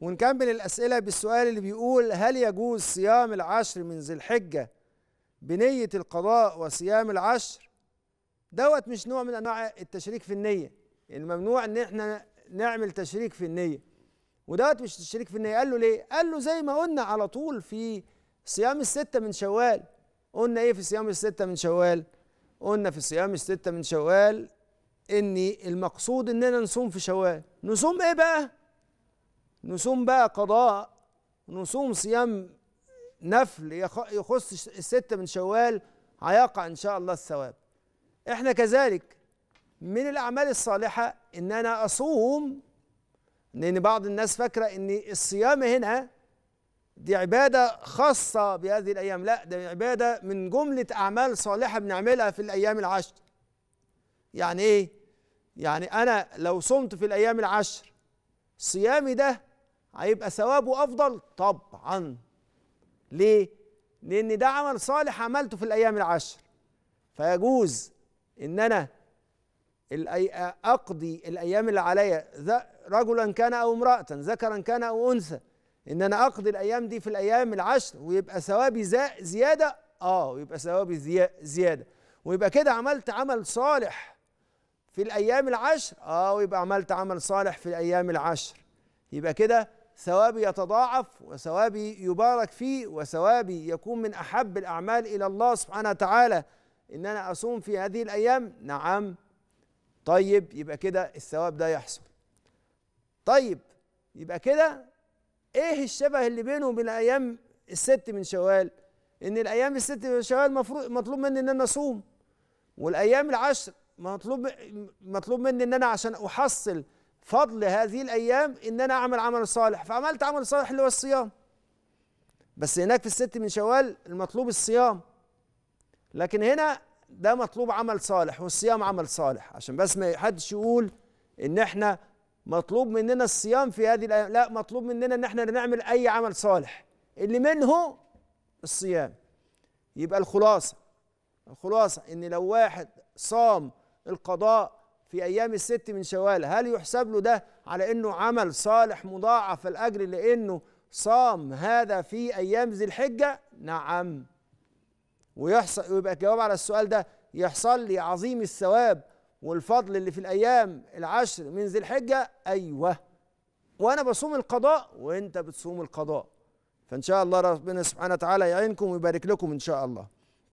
ونكمل الأسئلة بالسؤال اللي بيقول هل يجوز صيام العشر من ذي الحجة بنية القضاء وصيام العشر دوت مش نوع من أنواع التشريك في النية الممنوع إن إحنا نعمل تشريك في النية ودوت مش تشريك في النية قال له ليه؟ قال له زي ما قلنا على طول في صيام الستة من شوال قلنا إيه في صيام الستة من شوال؟ قلنا في صيام الستة من شوال إن المقصود إننا نصوم في شوال نصوم إيه بقى؟ نصوم بقى قضاء نصوم صيام نفل يخص الستة من شوال هيقع إن شاء الله الثواب إحنا كذلك من الأعمال الصالحة إن أنا أصوم لأن بعض الناس فاكرة إن الصيام هنا دي عبادة خاصة بهذه الأيام لا ده عبادة من جملة أعمال صالحة بنعملها في الأيام العشر يعني إيه؟ يعني أنا لو صمت في الأيام العشر صيامي ده هيبقى ثوابه افضل طبعا ليه لان ده عمل صالح عملته في الايام العشر فيجوز ان انا اقضي الايام اللي عليا رجلا كان او امراه ذكرا كان او انثى ان انا اقضي الايام دي في الايام العشر ويبقى ثوابي زياده اه ويبقى ثوابي زياده ويبقى كده عملت عمل صالح في الايام العشر اه ويبقى عملت عمل صالح في الايام العشر يبقى كده ثوابي يتضاعف وثوابي يبارك فيه وثوابي يكون من احب الاعمال الى الله سبحانه وتعالى ان انا اصوم في هذه الايام نعم طيب يبقى كده الثواب ده يحصل طيب يبقى كده ايه الشبه اللي بينه وبين ايام الست من شوال ان الايام الست من شوال مفروض مطلوب مني ان انا اصوم والايام العشر مطلوب مطلوب مني ان انا عشان احصل فضل هذه الايام ان انا اعمل عمل صالح فعملت عمل صالح اللي هو الصيام بس هناك في الست من شوال المطلوب الصيام لكن هنا ده مطلوب عمل صالح والصيام عمل صالح عشان بس ما حدش يقول ان احنا مطلوب مننا الصيام في هذه الايام لا مطلوب مننا ان احنا نعمل اي عمل صالح اللي منه الصيام يبقى الخلاصه الخلاصه ان لو واحد صام القضاء في أيام الست من شوال هل يحسب له ده على أنه عمل صالح مضاعف الأجر لأنه صام هذا في أيام ذي الحجة نعم ويحصل ويبقى الجواب على السؤال ده يحصل لي عظيم الثواب والفضل اللي في الأيام العشر من ذي الحجة أيوه وأنا بصوم القضاء وأنت بتصوم القضاء فإن شاء الله ربنا سبحانه وتعالى يعينكم ويبارك لكم إن شاء الله